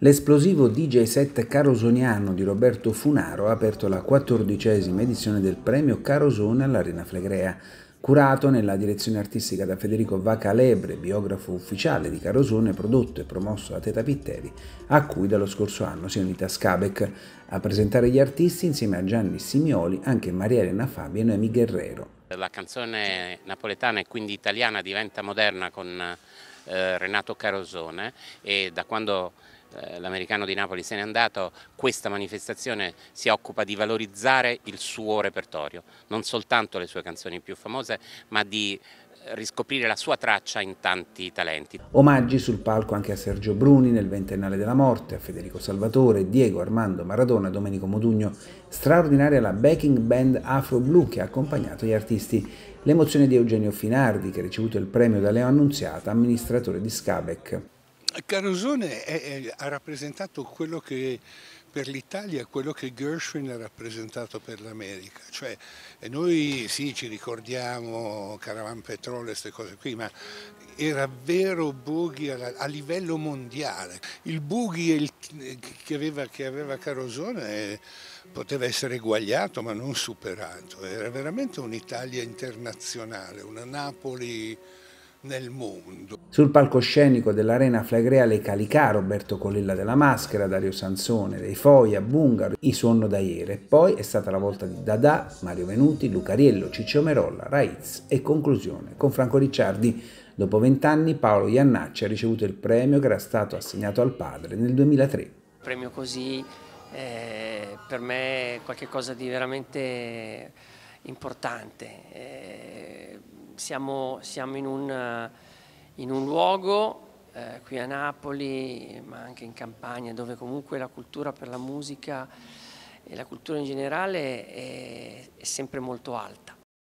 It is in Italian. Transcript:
L'esplosivo DJ set carosoniano di Roberto Funaro ha aperto la quattordicesima edizione del premio Carosone all'Arena Flegrea, curato nella direzione artistica da Federico Vacalebre, biografo ufficiale di Carosone, prodotto e promosso da Teta Pitteri, a cui dallo scorso anno si è unita Scabec a presentare gli artisti insieme a Gianni Simioli, anche Maria Elena Fabio e Noemi Guerrero. La canzone napoletana e quindi italiana diventa moderna con eh, Renato Carosone e da quando eh, l'americano di Napoli se n'è andato, questa manifestazione si occupa di valorizzare il suo repertorio, non soltanto le sue canzoni più famose, ma di eh, riscoprire la sua traccia in tanti talenti. Omaggi sul palco anche a Sergio Bruni nel ventennale della morte, a Federico Salvatore, Diego Armando Maradona, Domenico Modugno. Straordinaria la backing band Afro Blue che ha accompagnato gli artisti. L'emozione di Eugenio Finardi che ha ricevuto il premio da Leo Annunziata, amministratore di Scabec. Carosone è, è, ha rappresentato quello che per l'Italia è quello che Gershwin ha rappresentato per l'America, cioè eh, noi sì ci ricordiamo Caravan Petrole e queste cose qui, ma era vero boogie a livello mondiale. Il boogie il, eh, che, aveva, che, aveva, Carosone eh, poteva essere eguagliato ma non superato, era veramente un'Italia internazionale, una Napoli nel mondo. Sul palcoscenico dell'Arena Flagreale Calicà, Roberto Colella della Maschera, Dario Sansone, dei Foia, Bungaro, I Suonno Iere. Poi è stata la volta di Dada, Mario Venuti, Lucariello, Ciccio Merolla, Raiz e conclusione con Franco Ricciardi. Dopo vent'anni Paolo Iannacci ha ricevuto il premio che era stato assegnato al padre nel 2003. Un Premio così eh, per me è qualcosa di veramente importante. Eh, siamo, siamo in, un, in, un, luogo eh, qui a Napoli, ma anche in Campania, dove comunque la cultura per la musica e la cultura in generale è, è sempre molto alta.